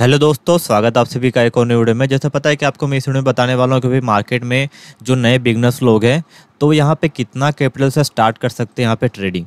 hello दोस्तों स्वागत आप सभी का एक और न्यू वीडियो में जैसे पता है कि आपको मैं इस वीडियो में बताने वाला हूँ कि भाई मार्केट में जो नए बिजनेस लोग हैं तो यहाँ पे कितना कैपिटल से स्टार्ट कर सकते हैं यहाँ पे ट्रेडिंग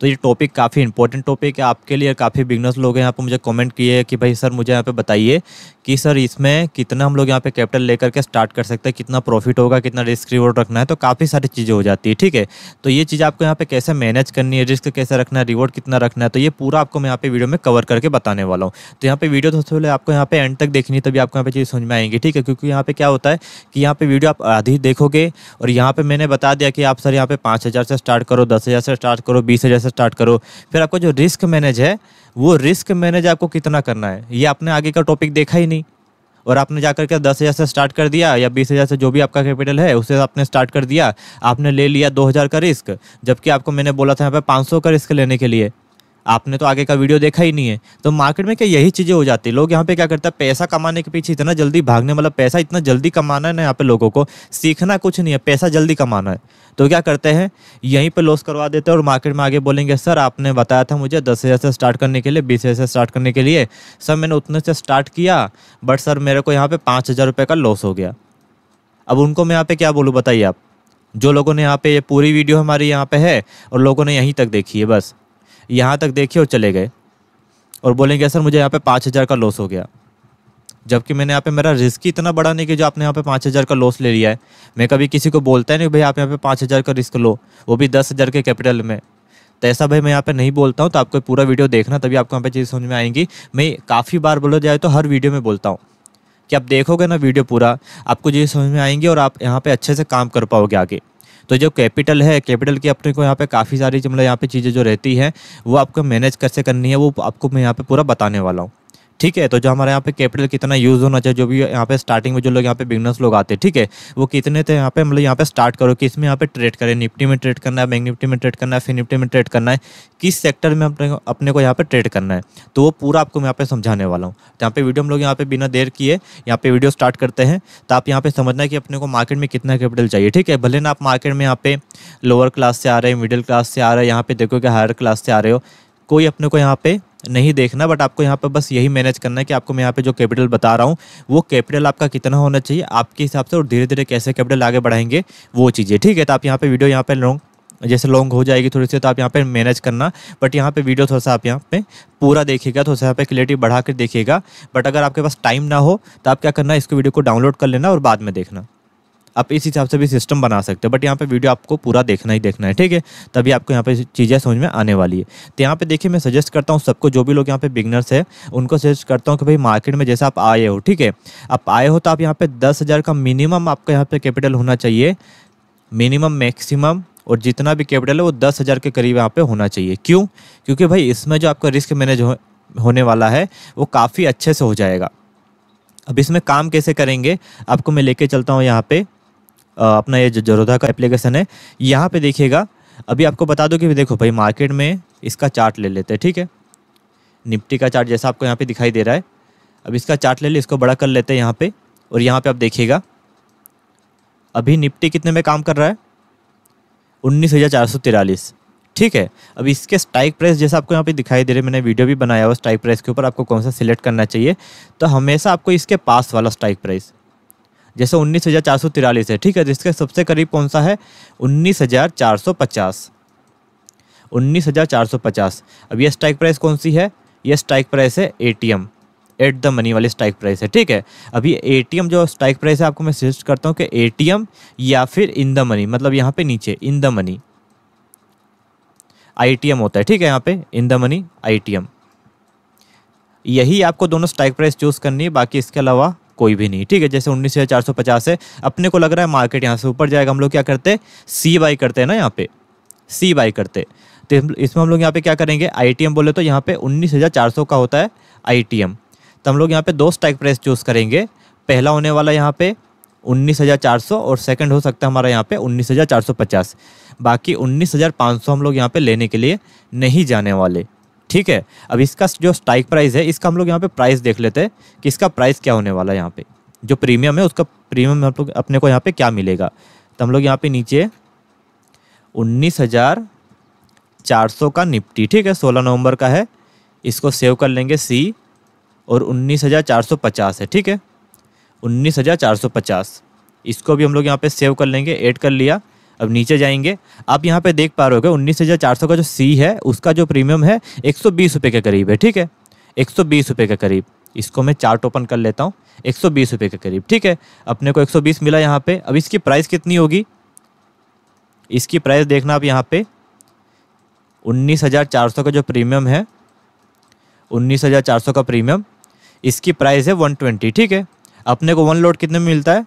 तो ये टॉपिक काफ़ी इंपॉर्टेंट टॉपिक है आपके लिए काफ़ी बिगनर्स लोग हैं यहाँ पर मुझे कमेंट किए कि भाई सर मुझे यहाँ पे बताइए कि सर इसमें कितना हम लोग यहाँ पे कैपिटल लेकर के स्टार्ट कर सकते हैं कितना प्रॉफिट होगा कितना रिस्क रिवॉर्ड रखना है तो काफ़ी सारी चीज़ें हो जाती है ठीक है तो ये चीज़ आपको यहाँ पे कैसे मैनेज करनी है रिस्क कैसे रखना है रिवॉर्ड कितना रखना है तो ये पूरा आपको मैं यहाँ पे वीडियो में कवर करके बताने वाला हूँ तो यहाँ पे वीडियो सबसे पहले आपको यहाँ पे एंड तक देखनी तभी आपको यहाँ पे चीज़ समझ में आएंगी ठीक है क्योंकि यहाँ पे क्या होता है कि यहाँ पे वीडियो आप आधी देखोगे और यहाँ पे मैंने बता दिया कि आप सर यहाँ पे पाँच से स्टार्ट करो दस से स्टार्ट करो बीस से से स्टार्ट करो फिर आपका जो रिस्क मैनेज है वो रिस्क मैनेज आपको कितना करना है ये आपने आगे का टॉपिक देखा ही नहीं और आपने जा करके दस हज़ार से स्टार्ट कर दिया या बीस हज़ार से जो भी आपका कैपिटल है उसे आपने स्टार्ट कर दिया आपने ले लिया दो हज़ार का रिस्क जबकि आपको मैंने बोला था यहाँ पे पाँच सौ का रिस्क लेने के लिए आपने तो आगे का वीडियो देखा ही नहीं है तो मार्केट में क्या यही चीज़ें हो जाती है लोग यहाँ पे क्या करता है पैसा कमाने के पीछे इतना जल्दी भागने मतलब पैसा इतना जल्दी कमाना है ना यहाँ पे लोगों को सीखना कुछ नहीं है पैसा जल्दी कमाना है तो क्या करते हैं यहीं पर लॉस करवा देते हैं और मार्केट में आगे बोलेंगे सर आपने बताया था मुझे दस हज़ार से स्टार्ट करने के लिए बीस हज़ार से स्टार्ट करने के लिए सर मैंने उतने से स्टार्ट किया बट सर मेरे को यहाँ पर पाँच हज़ार रुपये का लॉस हो गया अब उनको मैं यहाँ पे क्या बोलूँ बताइए आप जो लोगों ने यहाँ पे ये पूरी वीडियो हमारी यहाँ पे है और लोगों ने यहीं तक देखी है बस यहाँ तक देखे और चले गए और बोलेंगे सर मुझे यहाँ पे पाँच हज़ार का लॉस हो गया जबकि मैंने यहाँ पे मेरा रिस्क ही इतना बड़ा नहीं कि जो आपने यहाँ पे पाँच हज़ार का लॉस ले लिया है मैं कभी किसी को बोलता है नहीं भाई आप यहाँ पे पाँच हज़ार का रिस्क लो वो भी दस हज़ार के कैपिटल में तो ऐसा भाई मैं यहाँ पे नहीं बोलता हूँ तो आपको पूरा वीडियो देखना तभी आपको यहाँ पे चीज़ समझ में आएंगी मैं काफ़ी बार बोला जाए तो हर वीडियो में बोलता हूँ कि आप देखोगे ना वीडियो पूरा आपको चीज़ समझ में आएंगी और आप यहाँ पर अच्छे से काम कर पाओगे आगे तो जो कैपिटल है कैपिटल की अपने को यहाँ पे काफ़ी सारी मतलब यहाँ पे चीज़ें जो रहती हैं वो आपको मैनेज कैसे करनी है वो आपको मैं यहाँ पे पूरा बताने वाला हूँ ठीक है तो जो हमारे यहाँ पे कैपिटल कितना यूज़ होना चाहिए जो भी यहाँ पे स्टार्टिंग में जो लोग यहाँ पे बिगनर्स लोग आते हैं ठीक है वो कितने थे यहाँ पे मतलब यहाँ पे स्टार्ट करो किस में यहाँ पे ट्रेड करें निफ्टी में ट्रेड करना है बैंक निफ्टी में ट्रेड करना है फिर निफ्टी में ट्रेड करना है किस सेक्टर में अपने अपने को यहाँ पे ट्रेड करना है तो वो पूरा आपको मैं यहाँ पे समझाने वाला हूँ तो यहाँ पे वीडियो हम लोग यहाँ पे बिना देर किए यहाँ पे वीडियो स्टार्ट करते हैं तो आप यहाँ पे समझना है कि अपने को मार्केट में कितना कैपिटल चाहिए ठीक है भले ना आप मार्केट में यहाँ पे लोअर क्लास से आ रहे हैं मिडिल क्लास से आ रहे हैं यहाँ पे देखो कि हायर क्लास से आ रहे हो कोई अपने को यहाँ पे नहीं देखना बट आपको यहाँ पर बस यही मैनेज करना है कि आपको मैं यहाँ पे जो कैपिटल बता रहा हूँ वो कैपिटल आपका कितना होना चाहिए आपके हिसाब से और धीरे धीरे कैसे कैपिटल आगे बढ़ाएंगे वो चीज़ें ठीक है तो आप यहाँ पर वीडियो यहाँ पर लॉन्ग जैसे लॉन्ग हो जाएगी थोड़ी सी तो आप यहाँ पर मैनेज करना बट यहाँ पर वीडियो थोड़ा सा आप यहाँ पर पूरा देखिएगा थोड़ा सा यहाँ पर क्लियरिटी बढ़ा कर देखिएगा बट अगर आपके पास टाइम ना हो तो आप क्या करना इसको वीडियो को डाउनलोड कर लेना और बाद में देखना आप इस हिसाब से भी सिस्टम बना सकते हो बट यहाँ पे वीडियो आपको पूरा देखना ही देखना है ठीक है तभी आपको यहाँ पे चीज़ें समझ में आने वाली है तो यहाँ पे देखिए मैं सजेस्ट करता हूँ सबको जो भी लोग यहाँ पे बिगनर्स है उनको सजेस्ट करता हूँ कि भाई मार्केट में जैसे आप आए हो ठीक है आप आए हो तो आप यहाँ पर दस का मिनिमम आपका यहाँ पर कैपिटल होना चाहिए मिनिमम मैक्सिमम और जितना भी कैपिटल है वो दस हज़ार के करीब यहाँ पर होना चाहिए क्यों क्योंकि भाई इसमें जो आपका रिस्क मैनेज होने वाला है वो काफ़ी अच्छे से हो जाएगा अब इसमें काम कैसे करेंगे आपको मैं लेके चलता हूँ यहाँ पे अपना ये जरोधा का एप्लीकेशन है यहाँ पे देखिएगा अभी आपको बता दो कि देखो भाई मार्केट में इसका चार्ट ले लेते हैं ठीक है निफ्टी का चार्ट जैसा आपको यहाँ पे दिखाई दे रहा है अब इसका चार्ट ले ले इसको बड़ा कर लेते हैं यहाँ पे और यहाँ पे आप देखिएगा अभी निफ्टी कितने में काम कर रहा है उन्नीस हज़ार चार सौ तिरालीस ठीक है अब इसके स्ट्राइक प्राइस जैसा आपको यहाँ पे दिखाई दे रहा है मैंने वीडियो भी बनाया हुआ स्ट्राइक प्राइस के ऊपर आपको कौन सा सिलेक्ट करना चाहिए तो हमेशा आपको इसके पास वाला स्ट्राइक प्राइस जैसे उन्नीस हज़ार चार सौ तिरालीस है ठीक है जिसके सबसे करीब कौन सा है उन्नीस हज़ार चार सौ पचास उन्नीस हज़ार चार सौ पचास अब ये स्ट्राइक प्राइस कौन सी है ये स्ट्राइक प्राइस है A T M at the money वाली स्ट्राइक प्राइस है ठीक है अभी ए टी एम जो स्ट्राइक प्राइस है आपको मैं सजेस्ट करता हूँ कि ए टी एम या फिर इन द मनी मतलब यहाँ पे नीचे in the money I T M होता है ठीक है यहाँ पे in the money I T M यही आपको दोनों स्ट्राइक प्राइस चूज़ करनी है बाकी इसके अलावा कोई भी नहीं ठीक है जैसे उन्नीस है अपने को लग रहा है मार्केट यहाँ से ऊपर जाएगा हम लोग क्या करते सी बाई करते हैं ना यहाँ पे सी बाई करते तो इसमें हम लोग यहाँ पे क्या करेंगे आई बोले तो यहाँ पे उन्नीस का होता है आई तो हम लोग यहाँ पे दो स्टाइक प्राइस चूज़ करेंगे पहला होने वाला यहाँ पे 19,400 और सेकंड हो सकता है हमारा यहाँ पे 19,450 बाकी 19,500 हम लोग यहाँ पे लेने के लिए नहीं जाने वाले ठीक है अब इसका जो स्ट्राइक प्राइस है इसका हम लोग यहाँ पे प्राइस देख लेते हैं कि इसका प्राइस क्या होने वाला है यहाँ पे जो प्रीमियम है उसका प्रीमियम हम लोग अपने को यहाँ पे क्या मिलेगा तो हम लोग यहाँ पे नीचे उन्नीस हज़ार चार सौ का निफ्टी ठीक है सोलह नवंबर का है इसको सेव कर लेंगे सी और उन्नीस हज़ार चार सौ पचास है ठीक है उन्नीस हज़ार चार सौ पचास इसको भी हम लोग यहाँ पे सेव कर लेंगे एड कर लिया अब नीचे जाएंगे आप यहाँ पे देख पा रहे हो उन्नीस हज़ार चार सौ का जो सी है उसका जो प्रीमियम है एक सौ बीस रुपये के करीब है ठीक है एक सौ बीस रुपये के करीब इसको मैं चार्ट ओपन कर लेता हूँ एक सौ बीस रुपये के करीब ठीक है अपने को एक सौ बीस मिला यहाँ पे अब इसकी प्राइस कितनी होगी इसकी प्राइस देखना आप यहाँ पे उन्नीस हज़ार चार सौ का जो प्रीमियम है उन्नीस हज़ार चार सौ का प्रीमियम इसकी प्राइस है वन ट्वेंटी ठीक है अपने को वन लोड कितने में मिलता है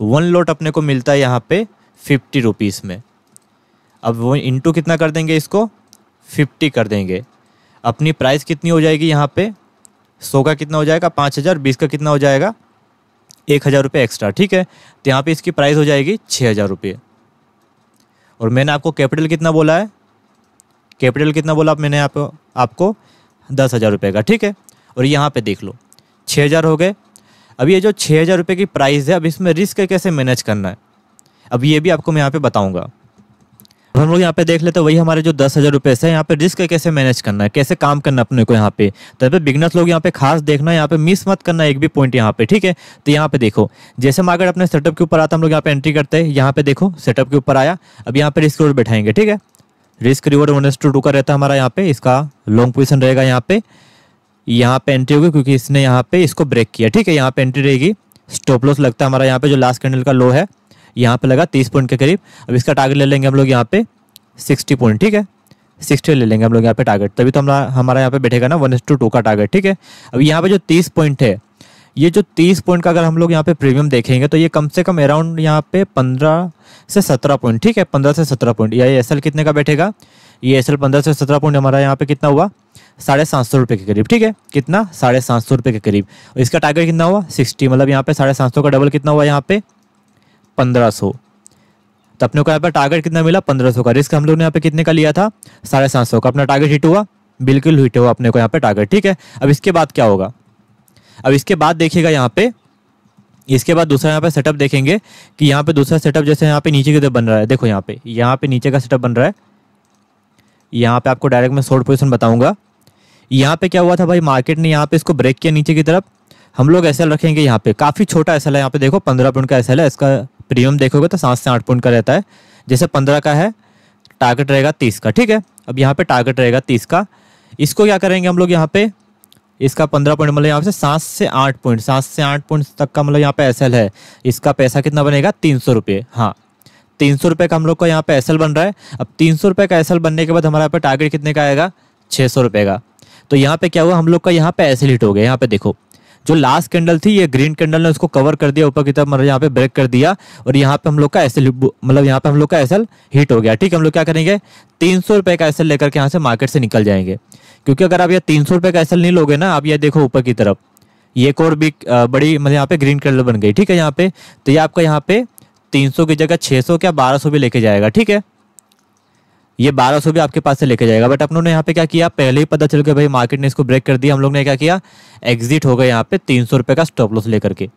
वन लोड अपने को मिलता है यहाँ पे फिफ्टी रुपीज़ में अब वो इंटू कितना कर देंगे इसको फिफ्टी कर देंगे अपनी प्राइस कितनी हो जाएगी यहाँ पे सौ का कितना हो जाएगा पाँच हज़ार बीस का कितना हो जाएगा एक हज़ार रुपये एक्स्ट्रा ठीक है तो यहाँ पे इसकी प्राइस हो जाएगी छः हज़ार रुपये और मैंने आपको कैपिटल कितना बोला है कैपिटल कितना बोला मैंने आप, आपको दस हज़ार रुपये का ठीक है और यहाँ पे देख लो छः हज़ार हो गए अब ये जो छः हज़ार रुपये की प्राइस है अब इसमें रिस्क कैसे मैनेज करना है अब ये भी आपको मैं यहाँ पे बताऊंगा हम लोग यहाँ पे देख लेते हैं वही हमारे जो दस हज़ार रुपये से यहाँ पे रिस्क कैसे मैनेज करना है कैसे काम करना अपने को यहाँ पे तो पे बिगनर्स लोग यहाँ पे खास देखना है यहाँ पे मिस मत करना एक भी पॉइंट यहाँ पे ठीक है तो यहाँ पे देखो जैसे हम अगर अपने सेटअप के ऊपर आता हम लोग यहाँ पे एंट्री करते हैं यहाँ पे देखो सेटअप के ऊपर आया अब यहाँ पे रिस्क रोड बैठाएंगे ठीक है risk reward one to two का रहता है हमारा यहाँ पे इसका लॉन्ग पोजिशन रहेगा यहाँ पे यहाँ पे एंट्री होगी क्योंकि इसने यहाँ पे इसको ब्रेक किया ठीक है यहाँ पे एंट्री रहेगी स्टॉप लॉस लगता है हमारा यहाँ पे जो लास्ट कैंडल का लो है यहाँ पे लगा तीस पॉइंट के करीब अब इसका टारगेट ले लेंगे हम लोग यहाँ पे सिक्सटी पॉइंट ठीक है सिक्सटी ले लेंगे हम लोग यहाँ पे टारगेट तभी तो हमारा हमारा यहाँ पे बैठेगा ना वन एस टू टू का टारगेट ठीक है अब यहाँ पे जो तीस पॉइंट है ये जो तीस पॉइंट का अगर हम लोग यहाँ पे प्रीमियम देखेंगे तो ये कम से कम अराउंड यहाँ पे पंद्रह से सत्रह पॉइंट ठीक है पंद्रह से सत्रह पॉइंट या एस एल कितने का बैठेगा ये एस एल पंद्रह से सत्रह पॉइंट हमारा यहाँ पे कितना हुआ साढ़े सात सौ रुपये के करीब ठीक है कितना साढ़े सात सौ रुपये के करीब इसका टारगेट कितना हुआ सिक्सटी मतलब यहाँ पे साढ़े सात सौ का डबल कितना हुआ यहाँ पे पंद्रह सौ तो अपने को यहाँ पर टारगेट कितना मिला पंद्रह सौ का रिस्क हम लोग ने यहाँ पे कितने का लिया था साढ़े सात सौ का अपना टारगेट हिट हुआ बिल्कुल हिट हुआ अपने को यहाँ पे टारगेट ठीक है अब इसके बाद क्या होगा अब इसके बाद देखिएगा यहाँ पे इसके बाद दूसरा यहाँ पे सेटअप देखेंगे कि यहाँ पे दूसरा सेटअप जैसे यहाँ पे नीचे की तरफ बन रहा है देखो यहाँ पे यहाँ पे नीचे का सेटअप बन रहा है यहाँ पे आपको डायरेक्ट मैं शॉर्ट पोजिशन बताऊंगा यहाँ पे क्या हुआ था भाई मार्केट ने यहाँ पे इसको ब्रेक किया नीचे की तरफ हम लोग एस रखेंगे यहाँ पे काफ़ी छोटा एस है यहाँ पे देखो पंद्रह पॉइंट का एस है इसका प्रीमियम देखोगे तो सात से आठ पॉइंट का रहता है जैसे पंद्रह का है टारगेट रहेगा तीस का ठीक है अब यहाँ पे टारगेट रहेगा तीस का इसको क्या करेंगे हम लोग यहाँ पे इसका पंद्रह पॉइंट मतलब यहाँ से सात से आठ पॉइंट सात से आठ पॉइंट तक का मतलब यहाँ पे एस है इसका पैसा कितना बनेगा तीन सौ रुपये हाँ तीन सौ रुपये का हम लोग का यहाँ पे एस बन रहा है अब तीन सौ रुपये का एस बनने के बाद हमारे यहाँ पे टारगेट कितने का आएगा छः सौ रुपये का तो यहाँ पे क्या हुआ हम लोग का यहाँ पे एस हिट हो गया यहाँ पे देखो जो लास्ट कैंडल थी ये ग्रीन कैंडल ने उसको कवर कर दिया ऊपर की तरफ मतलब यहाँ पे ब्रेक कर दिया और यहाँ पे हम लोग का एस मतलब यहाँ पे हम लोग का एस हिट हो गया ठीक है हम लोग क्या करेंगे तीन सौ रुपए का एस लेकर के यहाँ से मार्केट से निकल जाएंगे क्योंकि अगर आप ये तीन सौ रुपये का एस नहीं लोगे ना आप ये देखो ऊपर की तरफ ये एक और भी बड़ी मतलब यहाँ पे ग्रीन कैंडल बन गई ठीक है यहाँ पे तो ये आपका यहाँ पे 300 की जगह 600 क्या सौ भी लेके जाएगा ठीक है ये 1200 भी आपके पास से लेके जाएगा बट अपनों ने यहाँ पे क्या किया पहले ही पता चल गया भाई मार्केट ने इसको ब्रेक कर दिया हम लोग ने क्या किया एग्जिट हो गए यहाँ पे तीन सौ का स्टॉप लॉस लेकर के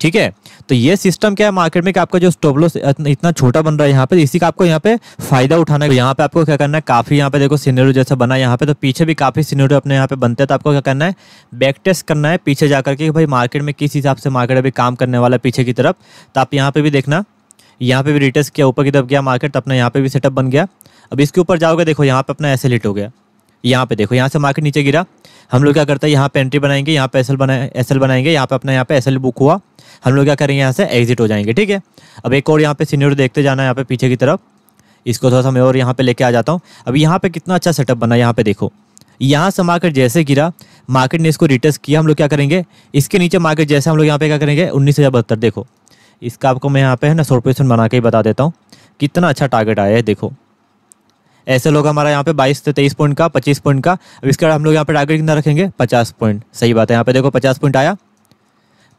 ठीक है तो ये सिस्टम क्या है मार्केट में कि आपका जो स्टॉप लॉस इतना छोटा बन रहा है यहाँ पे इसी का आपको यहाँ पे फायदा उठाना है यहाँ पे आपको क्या करना है काफी यहाँ पे देखो सीनरी जैसा बना है यहाँ पे तो पीछे भी काफी सीनरी अपने यहाँ पे बनते हैं तो आपको क्या करना है बैक टेस्ट करना है पीछे जाकर के भाई मार्केट में किस हिसाब से मार्केट अभी काम करने वाला है पीछे की तरफ तो आप यहाँ पे भी देखना यहाँ पे भी रिटेस्ट किया ऊपर की तरफ गया मार्केट तो अपना यहाँ पे भी सेटअप बन गया अब इसके ऊपर जाओगे देखो यहाँ पे अपना एसल हिट हो गया यहाँ पे देखो यहाँ से मार्केट नीचे गिरा हम लोग क्या करते हैं यहाँ पे एंट्री बनाएंगे यहाँ पे एसल बनाए एल बनाएंगे यहाँ पे अपना यहाँ पे एल बुक हुआ हम लोग क्या करेंगे यहाँ से एग्जिट हो जाएंगे ठीक है अब एक और यहाँ पे सीनियर देखते जाना है यहाँ पे पीछे की तरफ इसको थोड़ा सा मैं और यहाँ पे लेके आ जाता हूँ अब यहाँ पे कितना अच्छा सेटअप बना यहाँ पे देखो यहाँ से मार्केट जैसे गिरा मार्केट ने इसको रिटेस्ट किया हम लोग क्या करेंगे इसके नीचे मार्केट जैसे हम लोग यहाँ पे क्या करेंगे उन्नीस देखो इसका आपको मैं यहाँ पे है ना सौ परसेंट बना के ही बता देता हूँ कितना अच्छा टारगेट आया है देखो ऐसे लोग हमारा यहाँ पे बाईस से तेईस पॉइंट का पच्चीस पॉइंट का अब इसके बाद हम लोग यहाँ पे टारगेट कितना रखेंगे पचास पॉइंट सही बात है यहाँ पे देखो पचास पॉइंट आया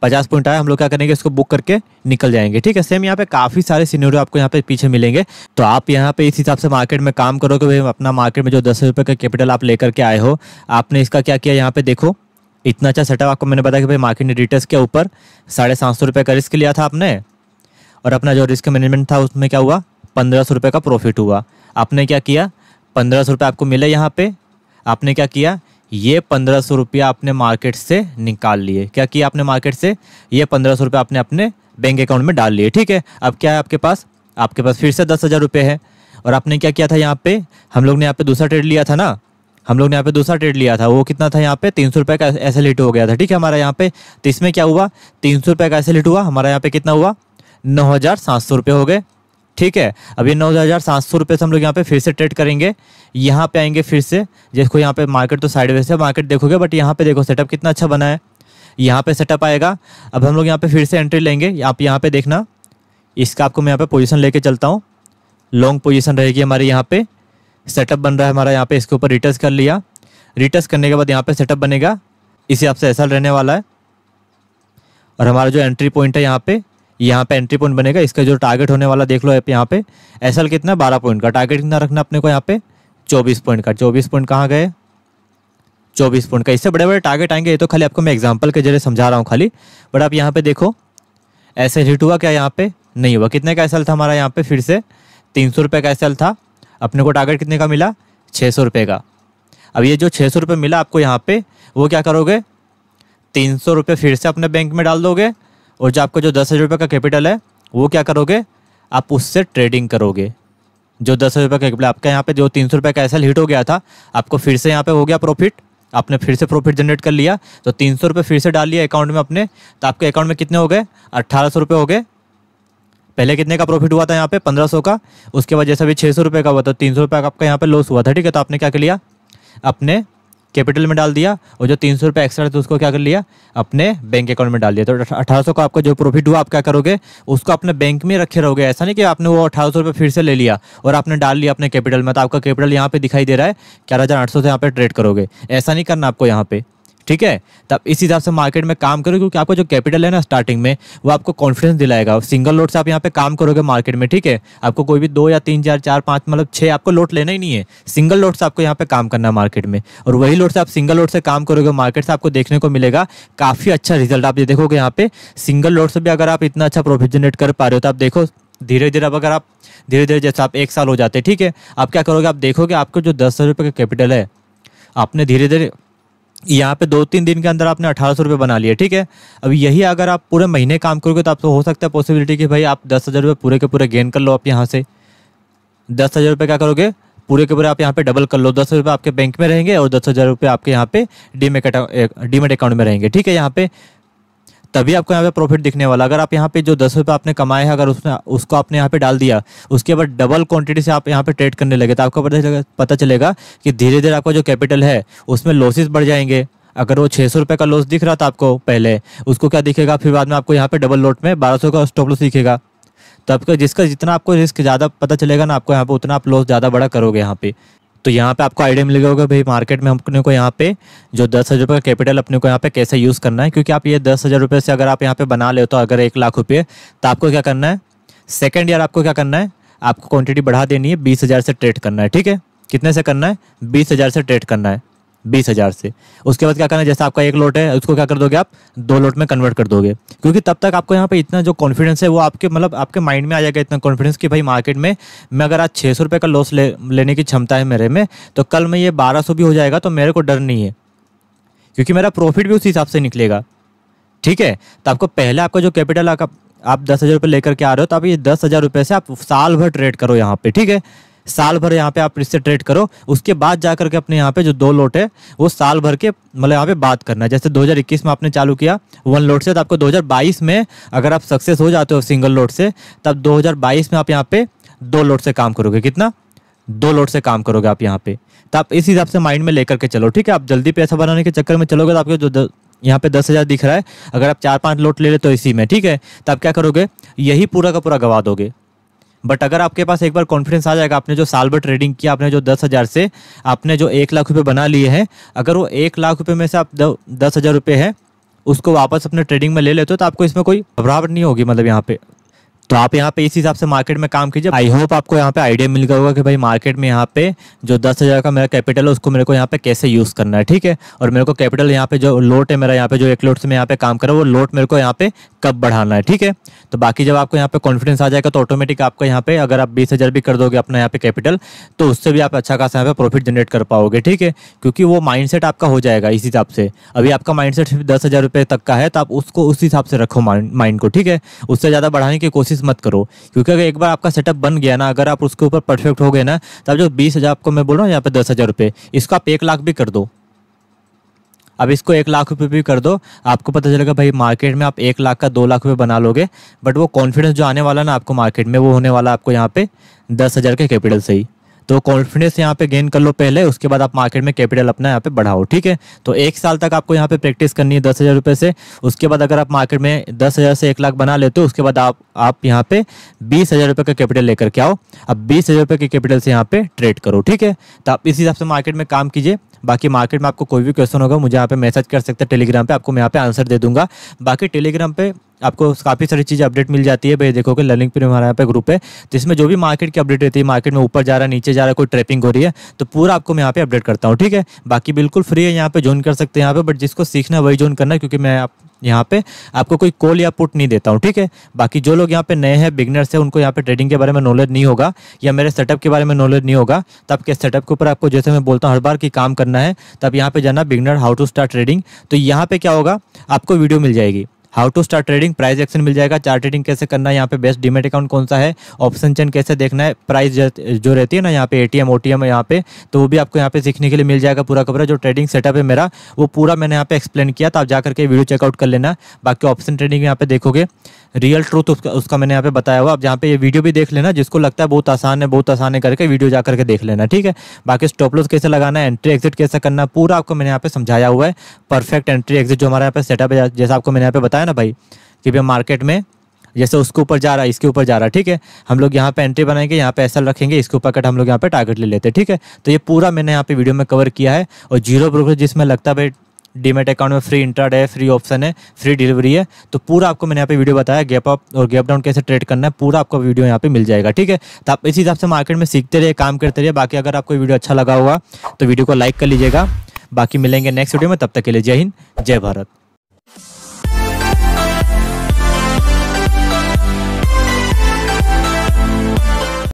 पचास पॉइंट आया हम लोग क्या करेंगे इसको बुक करके निकल जाएंगे ठीक है सेम यहाँ पे काफ़ी सारे सीनियर आपको यहाँ पे पीछे मिलेंगे तो आप यहाँ पे इस हिसाब से मार्केट में काम करोगे अपना मार्केट में जो दस रुपये का कैपिटल आप लेकर के आए हो आपने इसका क्या किया यहाँ पे देखो इतना अच्छा सेटअप आपको मैंने बताया कि भाई मार्केट एडिटर्स के ऊपर साढ़े सात सौ रुपये का रिस्क लिया था आपने और अपना जो रिस्क मैनेजमेंट था उसमें क्या हुआ पंद्रह सौ रुपये का प्रॉफिट हुआ आपने क्या किया पंद्रह सौ रुपये आपको मिले यहाँ पे आपने क्या किया ये पंद्रह सौ रुपया आपने मार्केट से निकाल लिए क्या किया आपने मार्केट से ये पंद्रह सौ रुपया आपने अपने बैंक अकाउंट में डाल लिए ठीक है अब क्या है आपके पास आपके पास फिर से दस हज़ार रुपये है और आपने क्या किया था यहाँ पे हम लोग ने यहाँ पे दूसरा ट्रेड लिया था ना हम लोग ने यहाँ पे दूसरा ट्रेड लिया था वो कितना था यहाँ पे तीन सौ रुपये का एस एल हो गया था ठीक है हमारा यहाँ पे तो इसमें क्या हुआ तीन सौ रुपये का ऐसे एल हुआ हमारा यहाँ पे कितना हुआ नौ हज़ार सात सौ रुपये हो गए ठीक है अब ये नौ हज़ार सात सौ रुपये से हम लोग यहाँ पे फिर से ट्रेड करेंगे यहाँ पे आएंगे फिर से जिसको यहाँ पे मार्केट तो साइड वे से मार्केट देखोगे बट यहाँ पे देखो सेटअप कितना अच्छा बना है यहाँ पे सेटअप आएगा अब हम लोग यहाँ पे फिर से एंट्री लेंगे आप यहाँ पे देखना इसका आपको मैं यहाँ पे पोजीशन लेके चलता हूँ लॉन्ग पोजीशन रहेगी हमारी यहाँ पे सेटअप बन रहा है हमारा यहाँ पे इसके ऊपर रिटर्स कर लिया रिटर्स करने के बाद यहाँ पे सेटअप बनेगा इसे आपसे ऐसा रहने वाला है और हमारा जो एंट्री पॉइंट है यहाँ पे यहाँ पे एंट्री पॉइंट बनेगा इसका जो टारगेट होने वाला देख लो यहाँ पे एस कितना बारह पॉइंट का टारगेट कितना रखना अपने को यहाँ पे चौबीस पॉइंट का चौबीस पॉइंट कहाँ गए चौबीस पॉइंट का इससे बड़े बड़े टारगेट आएंगे ये तो खाली आपको मैं एग्जाम्पल के जरिए समझा रहा हूँ खाली बट आप यहाँ पे देखो ऐसे हिट हुआ क्या यहाँ पे नहीं हुआ कितने का एस था हमारा यहाँ पे फिर से तीन सौ रुपये का एस था अपने को टारगेट कितने का मिला छः सौ रुपये का अब ये जो छः सौ रुपये मिला आपको यहाँ पे वो क्या करोगे तीन सौ रुपये फिर से अपने बैंक में डाल दोगे और जो आपका जो दस हज़ार रुपये का कैपिटल है वो क्या करोगे आप उससे ट्रेडिंग करोगे जो दस हज़ार रुपये का कैपिटल आपका यहाँ पे जो तीन सौ रुपये का ऐसा हिट हो गया था आपको फिर से यहाँ पे हो गया प्रॉफिट आपने फिर से प्रॉफिट जनरेट कर लिया तो तीन सौ रुपये फिर से डाल लिया अकाउंट में अपने तो आपके अकाउंट में कितने हो गए अट्ठारह सौ रुपये हो गए पहले कितने का प्रॉफिट हुआ था यहाँ पे पंद्रह सौ का उसके बाद जैसे अभी छः सौ रुपये का हुआ था तो तीन सौ रुपये का आपका यहाँ पे लॉस हुआ था ठीक है तो आपने क्या कर लिया अपने कैपिटल में डाल दिया और जो तीन सौ रुपये एक्स्ट्रा था तो उसको क्या कर लिया अपने बैंक अकाउंट में डाल दिया तो अठारह सौ का आपका जो प्रॉफिट हुआ आप क्या करोगे उसको अपने बैंक में रखे रहोगे ऐसा नहीं कि आपने वो अठारह सौ रुपये फिर से ले लिया और आपने डाल लिया अपने कैपिटल में तो आपका कैपिटल यहाँ पर दिखाई दे रहा है ग्यारह हज़ार आठ सौ से यहाँ पे ट्रेड करोगे ऐसा नहीं करना आपको यहाँ पर ठीक है तब इस हिसाब से मार्केट में काम करो क्योंकि आपका जो कैपिटल है ना स्टार्टिंग में वो आपको कॉन्फिडेंस दिलाएगा सिंगल लोड से आप यहाँ पे काम करोगे मार्केट में ठीक है आपको कोई भी दो या तीन चार चार पाँच मतलब छः आपको लोट लेना ही नहीं है सिंगल लोड से आपको यहाँ पे काम करना है मार्केट में और वही लोड से आप सिंगल लोड से काम करोगे मार्केट से आपको देखने को मिलेगा काफ़ी अच्छा रिजल्ट आप ये देखोगे यहाँ पे सिंगल लोड से भी अगर आप इतना अच्छा प्रॉफिट जनरेट कर पा रहे हो तो आप देखो धीरे धीरे अब अगर आप धीरे धीरे जैसे आप एक साल हो जाते हैं ठीक है आप क्या करोगे आप देखोगे आपको जो दस हज़ार रुपये का कैपिटल है आपने धीरे धीरे यहाँ पे दो तीन दिन के अंदर आपने अठारह सौ रुपये बना लिए ठीक है अब यही अगर आप पूरे महीने काम करोगे तो आपको हो सकता है पॉसिबिलिटी कि भाई आप दस हज़ार रुपये पूरे के पूरे गेन कर लो आप यहाँ से दस हज़ार रुपये क्या करोगे पूरे के पूरे आप यहाँ पे डबल कर लो दस हज़ार रुपये आपके बैंक में रहेंगे और दस हज़ार रुपये आपके यहाँ पे डीमेट डीमेट अकाउंट में रहेंगे ठीक है यहाँ पे तभी आपको यहाँ पे प्रॉफिट दिखने वाला अगर आप यहाँ पे जो दस रुपये आपने कमाए हैं अगर उसमें उसको आपने यहाँ पे डाल दिया उसके बाद डबल क्वांटिटी से आप यहाँ पे ट्रेड करने लगे तो आपको पता चलेगा पता चलेगा कि धीरे धीरे आपका जो कैपिटल है उसमें लॉसेस बढ़ जाएंगे अगर वो छः सौ रुपये का लॉस दिख रहा था आपको पहले उसको क्या दिखेगा फिर बाद में आपको यहाँ पे डबल लोट में बारह सौ का स्टॉप लॉस दिखेगा तो आपका जिसका जितना आपको रिस्क ज़्यादा पता चलेगा ना आपको यहाँ पर उतना आप लॉस ज़्यादा बड़ा करोगे यहाँ पे तो यहाँ पे आपको आइडिया मिलेगा होगा भाई मार्केट में अपने को यहाँ पे जो दस हज़ार रुपये का कैपिटल अपने को यहाँ पे कैसे यूज़ करना है क्योंकि आप ये दस हज़ार रुपये से अगर आप यहाँ पे बना ले तो अगर एक लाख रुपये तो आपको क्या करना है सेकेंड ईयर आपको क्या करना है आपको क्वान्टिटी बढ़ा देनी है बीस हज़ार से ट्रेड करना है ठीक है कितने से करना है बीस हज़ार से ट्रेड करना है बीस हज़ार से उसके बाद क्या करना जैसे आपका एक लोट है उसको क्या कर दोगे आप दो लोट में कन्वर्ट कर दोगे क्योंकि तब तक आपको यहाँ पे इतना जो कॉन्फिडेंस है वो आपके मतलब आपके माइंड में आ जाएगा इतना कॉन्फिडेंस कि भाई मार्केट में मैं अगर आज छः सौ रुपये का लॉस ले, लेने की क्षमता है मेरे में तो कल में ये बारह सौ भी हो जाएगा तो मेरे को डर नहीं है क्योंकि मेरा प्रॉफिट भी उस हिसाब से निकलेगा ठीक है तो आपको पहले आपका जो कैपिटल आप दस हज़ार रुपये लेकर के आ रहे हो तो आप ये दस हज़ार रुपये से आप साल भर ट्रेड करो यहाँ पे ठीक है साल भर यहाँ पे आप इससे ट्रेड करो उसके बाद जा करके अपने यहाँ पे जो दो लोट है वो साल भर के मतलब यहाँ पे बात करना है जैसे 2021 में आपने चालू किया वन लोट से तो आपको 2022 में अगर आप सक्सेस हो जाते हो सिंगल लोट से तब 2022 में आप यहाँ पे दो लोट से काम करोगे कितना दो लोट से काम करोगे आप यहाँ पे तो आप इस हिसाब से माइंड में लेकर के चलो ठीक है आप जल्दी पैसा बनाने के चक्कर में चलोगे तो आपके जो यहाँ पे दस हज़ार दिख रहा है अगर आप चार पाँच लोट ले ले तो इसी में ठीक है तो आप क्या करोगे यही पूरा का पूरा गवा दोगे बट अगर आपके पास एक बार कॉन्फिडेंस आ जाएगा आपने जो साल भर ट्रेडिंग किया आपने जो दस हज़ार से आपने जो एक लाख रुपये बना लिए हैं अगर वो एक लाख रुपये में से आप दस हज़ार रुपये है उसको वापस अपने ट्रेडिंग में ले लेते हो तो आपको इसमें कोई घबराहट नहीं होगी मतलब यहाँ पे तो आप यहाँ पे इस हिसाब से मार्केट में काम कीजिए आई होप आपको यहाँ पे आइडिया मिल गया होगा कि भाई मार्केट में यहाँ पे जो दस हज़ार का मेरा कैपिटल है उसको मेरे को यहाँ पे कैसे यूज़ करना है ठीक है और मेरे को कैपिटल यहाँ पे जो लोट है मेरा यहाँ पे जो एक लोट से मैं यहाँ पे काम कर रहा हूँ वो लोट मेरे को यहाँ पे कब बढ़ाना है ठीक है तो बाकी जब आपको यहाँ पे कॉन्फिडेंस आ जाएगा तो ऑटोमेटिक आपका यहाँ पे अगर आप बीस भी कर दोगे अपना यहाँ पे कैपिटल तो उससे भी आप अच्छा खासा यहाँ पे प्रॉफिट जनरेट कर पाओगे ठीक है क्योंकि वो माइंडसेट आपका हो जाएगा इस हिसाब से अभी आपका माइंडसेट दस हज़ार रुपये तक का है तो आप उसको उस हिसाब से रखो माइंड को ठीक है उससे ज़्यादा बढ़ाने की कोशिश कोशिश मत करो क्योंकि अगर एक बार आपका सेटअप बन गया ना अगर आप उसके ऊपर परफेक्ट हो गए ना तब जो बीस हज़ार आपको मैं बोल रहा हूँ यहाँ पे दस हज़ार रुपये इसको आप एक लाख भी कर दो अब इसको एक लाख रुपये भी कर दो आपको पता चलेगा भाई मार्केट में आप एक लाख का दो लाख रुपये बना लोगे बट वो कॉन्फिडेंस जो आने वाला ना आपको मार्केट में वो होने वाला आपको यहाँ पे दस हज़ार के कैपिटल से ही तो कॉन्फिडेंस यहाँ पे गेन कर लो पहले उसके बाद आप मार्केट में कैपिटल अपना यहाँ पे बढ़ाओ ठीक है तो एक साल तक आपको यहाँ पे प्रैक्टिस करनी है दस हज़ार रुपये से उसके बाद अगर आप मार्केट में दस हज़ार से एक लाख बना लेते हो उसके बाद आप आप यहाँ पे बीस हज़ार रुपये का कैपिटल लेकर के आओ अब बीस हज़ार रुपये के कैपिटल से यहाँ पे ट्रेड करो ठीक है तो आप इस हिसाब से मार्केट में काम कीजिए बाकी मार्केट में आपको कोई भी क्वेश्चन होगा मुझे यहाँ पे मैसेज कर सकते हैं टेलीग्राम पे आपको मैं यहाँ पे आंसर दे दूंगा बाकी टेलीग्राम पे आपको काफ़ी सारी चीज़ें अपडेट मिल जाती है भाई देखो कि लर्निंग पर हमारे यहाँ पे ग्रुप है जिसमें जो भी मार्केट की अपडेट रहती है मार्केट में ऊपर जा रहा है नीचे जा रहा है कोई ट्रैपिंग हो रही है तो पूरा आपको मैं यहाँ पे अपडेट करता हूँ ठीक है बाकी बिल्कुल फ्री है यहाँ पे ज्वाइन कर सकते हैं यहाँ पे बट जिसको सीखना वही ज्वाइन करना क्योंकि मैं आप यहाँ पे आपको कोई कॉल या पुट नहीं देता हूँ ठीक है बाकी जो लोग यहाँ पे नए हैं बिगनर्स हैं उनको यहाँ पे ट्रेडिंग के बारे में नॉलेज नहीं होगा या मेरे सेटअप के बारे में नॉलेज नहीं होगा तो आपके सेटअप के ऊपर आपको जैसे मैं बोलता हूँ हर बार की काम करना है तब यहाँ पे जाना beginner how to start trading तो यहाँ पे क्या होगा आपको वीडियो मिल जाएगी how to start trading price action मिल जाएगा चार ट्रेडिंग कैसे करना है यहाँ पे बेस्ट डीमेट अकाउंट कौन सा है ऑप्शन चेन कैसे देखना है प्राइस जो रहती है ना यहाँ पे A T M O T M है यहाँ पे तो वो भी आपको यहाँ पे सीखने के लिए मिल जाएगा पूरा कपड़ा जो ट्रेडिंग सेटअप है मेरा वो पूरा मैंने यहाँ पे एक्सप्लेन किया था आप जाकर के वीडियो चेकआउट कर लेना बाकी ऑप्शन ट्रेडिंग यहाँ पे देखोगे रियल ट्रूथ उसका उसका मैंने यहाँ पे बताया हुआ आप जहाँ पे ये वीडियो भी देख लेना जिसको लगता है बहुत आसान है बहुत आसान है करके वीडियो जा करके देख लेना ठीक है बाकी स्टॉप लॉस कैसे लगाना है एंट्री एग्जिट कैसे करना पूरा आपको मैंने यहाँ पे समझाया हुआ है परफेक्ट एंट्री एग्जिट जो हमारे यहाँ पे सेटअप है जैसा आपको मैंने यहाँ पे बताया होता है ना भाई कि भाई मार्केट में जैसे उसके ऊपर जा रहा है इसके ऊपर जा रहा है ठीक है हम लोग यहाँ पे एंट्री बनाएंगे यहाँ पे ऐसा रखेंगे इसके ऊपर कट हम लोग यहाँ पे टारगेट ले लेते हैं ठीक है तो ये पूरा मैंने यहाँ पे वीडियो में कवर किया है और जीरो ब्रोकर जिसमें लगता है भाई डीमेट अकाउंट में फ्री इंटरड है फ्री ऑप्शन है फ्री डिलीवरी है तो पूरा आपको मैंने यहाँ पे वीडियो बताया गैप अप और गैप डाउन कैसे ट्रेड करना है पूरा आपको वीडियो यहाँ पे मिल जाएगा ठीक है तो आप इसी हिसाब से मार्केट में सीखते रहिए काम करते रहिए बाकी अगर आपको वीडियो अच्छा लगा हुआ तो वीडियो को लाइक कर लीजिएगा बाकी मिलेंगे नेक्स्ट वीडियो में तब तक के लिए जय हिंद जय भारत